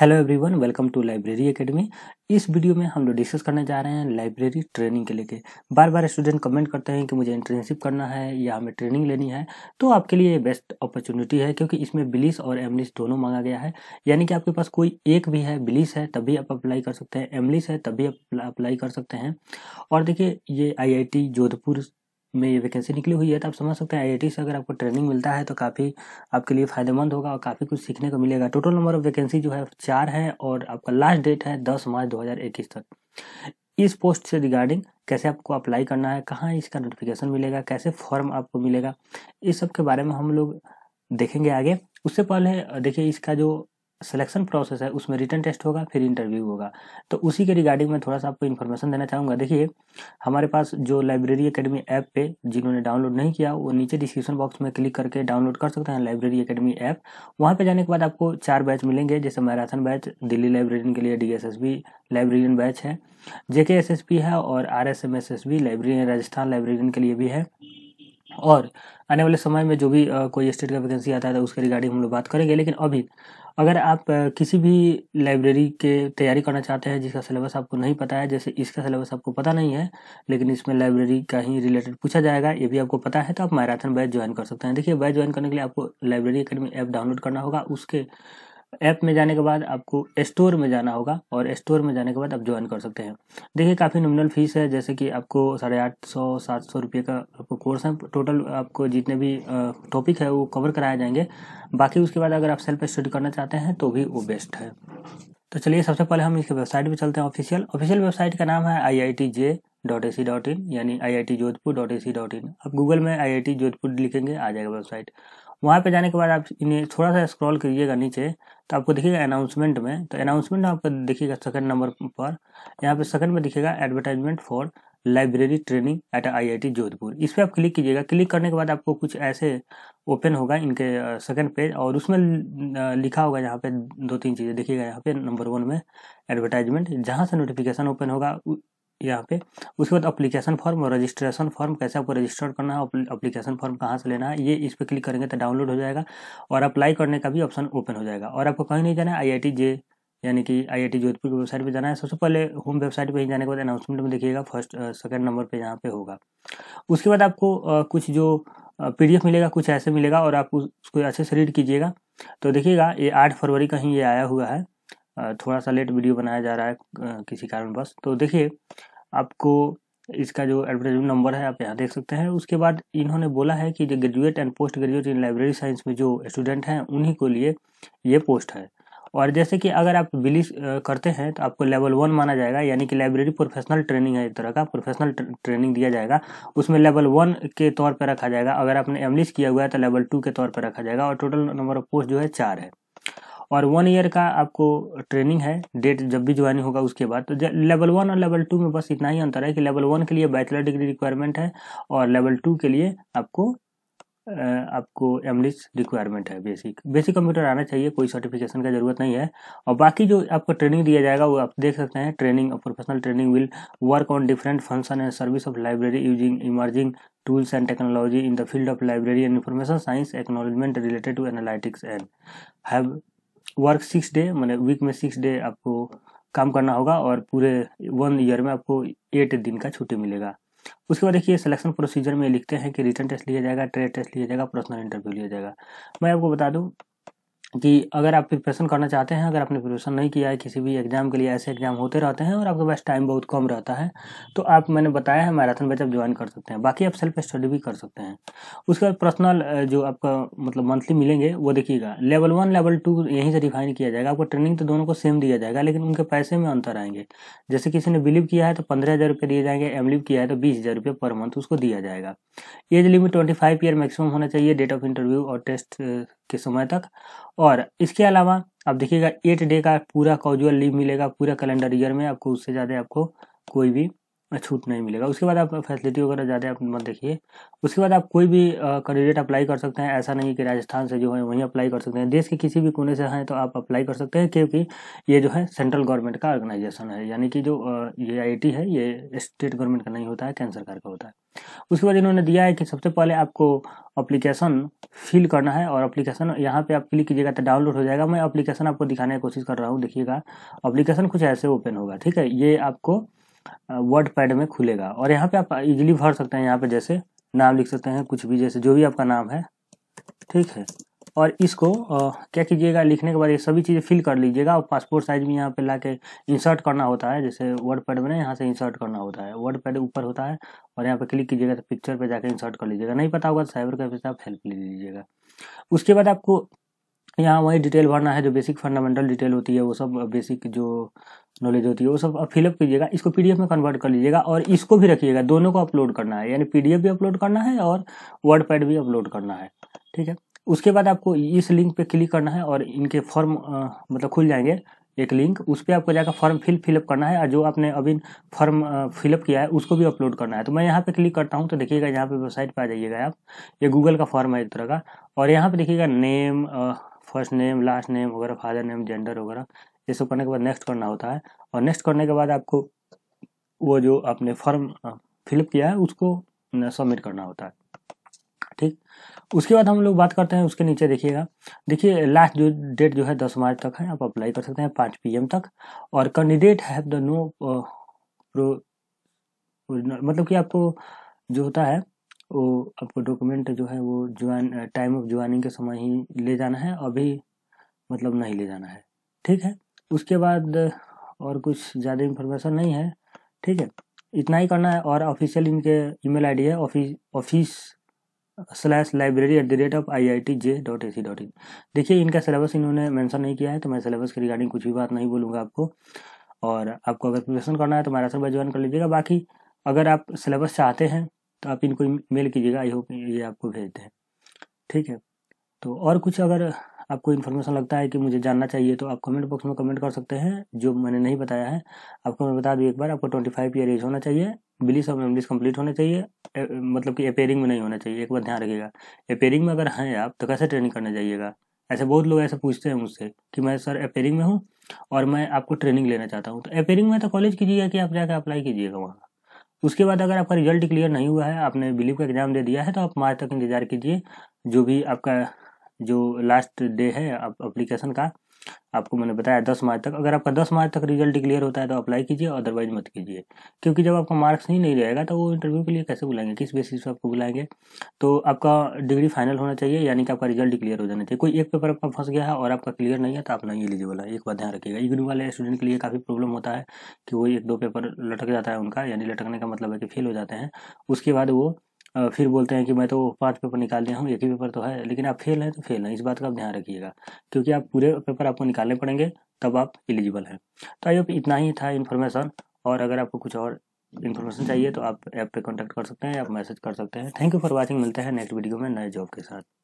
hello everyone welcome to library academy इस वीडियो में हम लोग डिस्कस करने जा रहे हैं लाइब्रेरी ट्रेनिंग के लेके बार बार स्टूडेंट कमेंट करते हैं कि मुझे इंटर्नशिप करना है या हमें ट्रेनिंग लेनी है तो आपके लिए बेस्ट अपॉर्चुनिटी है क्योंकि इसमें बिलिस और एमलिस दोनों मांगा गया है यानी कि आपके पास कोई एक भी है बिलिस है तभी आप अप्लाई कर सकते हैं एमलिस है तभी आप अप्लाई कर सकते हैं और देखिए ये आई जोधपुर में ये वैकेंसी निकली हुई है तो आप समझ सकते हैं आई से अगर आपको ट्रेनिंग मिलता है तो काफ़ी आपके लिए फ़ायदेमंद होगा और काफ़ी कुछ सीखने को मिलेगा टोटल नंबर ऑफ वैकेंसी जो है चार है और आपका लास्ट डेट है दस मार्च दो तक इस पोस्ट से रिगार्डिंग कैसे आपको अप्लाई करना है कहाँ इसका नोटिफिकेशन मिलेगा कैसे फॉर्म आपको मिलेगा इस सब के बारे में हम लोग देखेंगे आगे उससे पहले देखिए इसका जो सिलेक्शन प्रोसेस है उसमें रिटर्न टेस्ट होगा फिर इंटरव्यू होगा तो उसी के रिगार्डिंग मैं थोड़ा सा आपको इन्फॉर्मेशन देना चाहूँगा देखिए हमारे पास जो लाइब्रेरी एकेडमी ऐप पे जिन्होंने डाउनलोड नहीं किया वो नीचे डिस्क्रिप्शन बॉक्स में क्लिक करके डाउनलोड कर सकते हैं लाइब्रेरी एकेडमी ऐप वहाँ पर जाने के बाद आपको चार बैच मिलेंगे जैसे मैराथन बैच दिल्ली लाइब्रेरियन के लिए डी लाइब्रेरियन बैच है जेके है और R S librarian Rajasthan librarian के लिए भी है और आने वाले समय में जो भी कोई स्टेट का वैकेंसी आता है तो उसके रिगार्डिंग हम लोग बात करेंगे लेकिन अभी अगर आप किसी भी लाइब्रेरी के तैयारी करना चाहते हैं जिसका सिलेबस आपको नहीं पता है जैसे इसका सिलेबस आपको पता नहीं है लेकिन इसमें लाइब्रेरी का ही रिलेटेड पूछा जाएगा ये भी आपको पता है तो आप मैराथन बैच ज्वाइन कर सकते हैं देखिए बैच ज्वाइन करने के लिए आपको लाइब्रेरी अकेडमी ऐप डाउनलोड करना होगा उसके ऐप में जाने के बाद आपको स्टोर में जाना होगा और स्टोर में जाने के बाद आप ज्वाइन कर सकते हैं देखिए काफ़ी नॉमिनल फीस है जैसे कि आपको साढ़े आठ सौ सात सौ रुपये का आपको कोर्स है टोटल आपको जितने भी टॉपिक है वो कवर कराए जाएंगे बाकी उसके बाद अगर आप सेल्फ स्टडी करना चाहते हैं तो भी वो बेस्ट है तो चलिए सबसे पहले हम इसके वेबसाइट पर चलते हैं ऑफिशियल ऑफिशियल वेबसाइट का नाम है I I T J dot A C dot in यानी I I T Jodhpur dot A C dot in आप गूगल में आई आई टी जोधपुर लिखेंगे आ जाएगा वेबसाइट वहाँ पे जाने के बाद आप इन्हें थोड़ा सा स्क्रॉल करिएगा नीचे तो आपको दिखेगा अनाउंसमेंट में तो अनाउंसमेंट आपको दिखेगा सेकंड नंबर पर यहाँ पे सेकंड में दिखेगा advertisement for library training at IIT Jodhpur इस पर आप क्लिक कीजिएगा क्लिक करने के बाद आपको कुछ ऐसे ओपन होगा इनके सेकंड पेज और उसमें लिखा होगा यहाँ पे दो तीन चीज़ें देखिएगा यहाँ पे नंबर वन में एडवर्टाइजमेंट जहाँ से नोटिफिकेशन ओपन होगा यहाँ पे उसके बाद अप्लीकेशन फॉर्म और रजिस्ट्रेशन फॉर्म कैसे आपको रजिस्टर करना है अप्लीकेशन फॉर्म कहाँ से लेना है ये इस पर क्लिक करेंगे तो डाउनलोड हो जाएगा और अप्लाई करने का भी ऑप्शन ओपन हो जाएगा और आपको कहीं नहीं जाना है आई आई टी जे यानी कि आईआईटी जोधपुर की वेबसाइट पे जाना है सबसे पहले होम वेबसाइट पे ही जाने के बाद अनाउंसमेंट में देखिएगा फर्स्ट सेकंड नंबर पे यहाँ पे होगा उसके बाद आपको आ, कुछ जो पीडीएफ मिलेगा कुछ ऐसे मिलेगा और आप उसको अच्छे से रीड कीजिएगा तो देखिएगा ये आठ फरवरी का ही ये आया हुआ है थोड़ा सा लेट वीडियो बनाया जा रहा है किसी किसी कारणवश तो देखिए आपको इसका जो एडवर्टाइजमेंट नंबर है आप यहाँ देख सकते हैं उसके बाद इन्होंने बोला है कि जो graduate and post graduate in library science में जो स्टूडेंट हैं उन्हीं को लिए ये पोस्ट है और जैसे कि अगर आप बिलीव करते हैं तो आपको लेवल वन माना जाएगा यानी कि लाइब्रेरी प्रोफेशनल ट्रेनिंग है एक तरह का प्रोफेशनल ट्रेनिंग दिया जाएगा उसमें लेवल वन के तौर पर रखा जाएगा अगर आपने एमलिस किया हुआ है तो लेवल टू के तौर पर रखा जाएगा और टोटल नंबर ऑफ पोस्ट जो है चार है और वन ईयर का आपको ट्रेनिंग है डेट जब भी ज्वाइन होगा उसके बाद तो लेवल वन और लेवल टू में बस इतना ही अंतर है कि लेवल वन के लिए बैचलर डिग्री रिक्वायरमेंट है और लेवल टू के लिए आपको आपको एम रिक्वायरमेंट है बेसिक बेसिक कंप्यूटर आना चाहिए कोई सर्टिफिकेशन का जरूरत नहीं है और बाकी जो आपको ट्रेनिंग दिया जाएगा वो आप देख सकते हैं ट्रेनिंग और professional training will work on different function and service of library using emerging tools and technology in the field of library and information science acknowledgement related to analytics and have work six day मैंने week में six day आपको काम करना होगा और पूरे one year में आपको एट दिन का छुट्टी मिलेगा उसके बाद देखिए सिलेक्शन प्रोसीजर में लिखते हैं कि रिटर्न टेस्ट लिया जाएगा ट्रेड टेस्ट लिया जाएगा पर्सनल इंटरव्यू लिया जाएगा मैं आपको बता दूं कि अगर आप प्रिपरेशन करना चाहते हैं अगर आपने प्रिपरेशन नहीं किया है किसी भी एग्ज़ाम के लिए ऐसे एग्ज़ाम होते रहते हैं और आपके पास टाइम बहुत कम रहता है तो आप मैंने बताया है मैराथन बैच आप ज्वाइन कर सकते हैं बाकी आप सेल्फ स्टडी भी कर सकते हैं उसके बाद पर्सनल जो आपका मतलब मंथली मिलेंगे वो देखिएगा लेवल वन लेवल टू यहीं से रिफाइन किया जाएगा आपको ट्रेनिंग तो दोनों को सेम दिया जाएगा लेकिन उनके पैसे में अंतर आएंगे जैसे किसी ने बिलीव किया है तो पंद्रह हज़ार रुपये दिए जाएंगे एमलिव किया है तो बीस हज़ार रुपये पर मंथ उसको दिया जाएगा age limit twenty five year maximum होना चाहिए डेट ऑफ इंटरव्यू और टेस्ट के समय तक और इसके अलावा आप देखिएगा एट डे का पूरा कॉजुअल लीव मिलेगा पूरा कैलेंडर ईयर में आपको उससे ज़्यादा आपको कोई भी छूट नहीं मिलेगा उसके बाद आप फैसिलिटी वगैरह ज़्यादा आप मत देखिए उसके बाद आप कोई भी कैंडिडेट अप्लाई कर सकते हैं ऐसा नहीं कि राजस्थान से जो है वहीं अप्लाई कर सकते हैं देश के किसी भी कोने से हैं तो आप अप्लाई कर सकते हैं क्योंकि ये जो है सेंट्रल गवर्नमेंट का ऑर्गेनाइजेशन है यानी कि जो ये आई है ये स्टेट गवर्नमेंट का नहीं होता है केंद्र सरकार का होता है उसके बाद इन्होंने दिया है कि सबसे पहले आपको अप्लीकेशन फिल करना है और अप्लीकेशन यहाँ पे आप क्लिक कीजिएगा तो डाउनलोड हो जाएगा मैं अप्लीकेशन आपको दिखाने की कोशिश कर रहा हूँ देखिएगा अप्लीकेशन कुछ ऐसे ओपन होगा ठीक है ये आपको वर्ड पैड में खुलेगा और यहाँ पे आप इजीली भर सकते हैं यहाँ पे जैसे नाम लिख सकते हैं कुछ भी जैसे जो भी आपका नाम है ठीक है और इसको आ, क्या कीजिएगा लिखने के बाद ये सभी चीज़ें फिल कर लीजिएगा और पासपोर्ट साइज भी यहाँ पे ला के इंसर्ट करना होता है जैसे वर्ड पैड में यहाँ से इंसर्ट करना होता है वर्ड पैड ऊपर होता है और यहाँ पे क्लिक कीजिएगा तो पिक्चर पे जाकर इंसर्ट कर लीजिएगा नहीं पता होगा तो साइबर कैफे से आप हेल्प ले लीजिएगा उसके बाद आपको यहाँ वही डिटेल भरना है जो बेसिक फंडामेंटल डिटेल होती है वो सब बेसिक जो नॉलेज होती है वो सब फिलअप कीजिएगा इसको पीडीएफ में कन्वर्ट कर लीजिएगा और इसको भी रखिएगा दोनों को अपलोड करना है यानी पीडीएफ भी अपलोड करना है और वर्ड पैड भी अपलोड करना है ठीक है उसके बाद आपको इस लिंक पे क्लिक करना है और इनके फॉर्म मतलब खुल जाएंगे एक लिंक उस पर आपको जाकर फॉर्म फिल फिलअप करना है और जो आपने अभी फॉर्म फिलअप किया है उसको भी अपलोड करना है तो मैं यहाँ पे क्लिक करता हूँ तो देखिएगा यहाँ पे वेबसाइट पे आ जाइएगा आप ये गूगल का फॉर्म है एक तरह का और यहाँ पे देखिएगा name first name last name वगैरह फादर नेम जेंडर वगैरह ये सब करने के बाद नेक्स्ट करना होता है और नेक्स्ट करने के बाद आपको वो जो आपने फॉर्म फिलअप किया है उसको सबमिट करना होता है ठीक उसके बाद हम लोग बात करते हैं उसके नीचे देखिएगा देखिए लास्ट जो डेट जो है दस मार्च तक है आप अप्लाई कर सकते हैं पाँच पी तक और candidate have the no pro मतलब कि आपको जो होता है वो आपको डॉक्यूमेंट जो है वो ज्वाइन टाइम ऑफ ज्वाइनिंग के समय ही ले जाना है अभी मतलब नहीं ले जाना है ठीक है उसके बाद और कुछ ज़्यादा इंफॉर्मेशन नहीं है ठीक है इतना ही करना है और ऑफिशियल इनके ईमेल आईडी है office slash library at the rate of I I T J dot A C dot in देखिए इनका सिलेबस इन्होंने मेंशन नहीं किया है तो मैं सिलेबस के रिगार्डिंग कुछ भी बात नहीं बोलूँगा आपको और आपको अगर प्रिपरेशन करना है तो मैराथन बाई ज्वाइन कर लीजिएगा बाकी अगर आप सिलेबस चाहते हैं तो आप इनको मेल कीजिएगा आई होप ये आपको भेज दें ठीक है तो और कुछ अगर आपको इन्फॉर्मेशन लगता है कि मुझे जानना चाहिए तो आप कमेंट बॉक्स में कमेंट कर सकते हैं जो मैंने नहीं बताया है आपको मैं बता दूँ एक बार आपको ट्वेंटी फाइव ईयर एज होना चाहिए बिलिस और मेमलिस कंप्लीट होना चाहिए ए, मतलब कि अपेयरिंग में नहीं होना चाहिए एक बार ध्यान रखिएगा अपेयरिंग में अगर हैं आप तो कैसे ट्रेनिंग करने जाइएगा ऐसे बहुत लोग ऐसे पूछते हैं मुझसे कि मैं सर अपेयरिंग में हूँ और मैं आपको ट्रेनिंग लेना चाहता हूँ तो अपेयरिंग में तो कॉलेज कीजिएगा कि आप जाकर अप्लाई कीजिएगा वहाँ उसके बाद अगर आपका रिजल्ट क्लियर नहीं हुआ है आपने बिलीव का एग्ज़ाम दे दिया है तो आप मार्च तक इंतज़ार कीजिए जो भी आपका जो लास्ट डे है अप्लीकेशन का आपको मैंने बताया दस मार्च तक अगर आपका दस मार्च तक रिजल्ट डिक्लेयर होता है तो अप्लाई कीजिए अदरवाइज मत कीजिए क्योंकि जब आपका मार्क्स ही नहीं रहेगा तो वो इंटरव्यू के लिए कैसे बुलाएंगे किस बेसिस पर आपको बुलाएंगे तो आपका डिग्री फाइनल होना चाहिए यानी कि आपका रिजल्ट डिक्लेयर हो जाना चाहिए कोई एक पेपर आपका फंस गया है और आपका क्लियर नहीं है तो आप नहीं एलिजिबल है एक बार ध्यान रखिएगा इग्नू वाले स्टूडेंट के लिए काफ़ी प्रॉब्लम होता है कि वो एक दो पेपर लटक जाता है उनका यानी लटकने का मतलब है कि फेल हो जाते हैं उसके बाद वो फिर बोलते हैं कि मैं तो पाँच पेपर निकाल दिया हूँ एक ही पेपर तो है लेकिन आप फेल हैं तो फेल हैं इस बात का आप ध्यान रखिएगा क्योंकि आप पूरे पेपर आपको निकालने पड़ेंगे तब आप एलिजिबल हैं तो आई होप इतना ही था इन्फॉर्मेशन और अगर आपको कुछ और इन्फॉर्मेशन चाहिए तो आप ऐप पे कॉन्टैक्ट कर सकते हैं आप मैसेज कर सकते हैं थैंक यू फॉर वॉचिंग मिलते हैं नेक्स्ट वीडियो में नए जॉब के साथ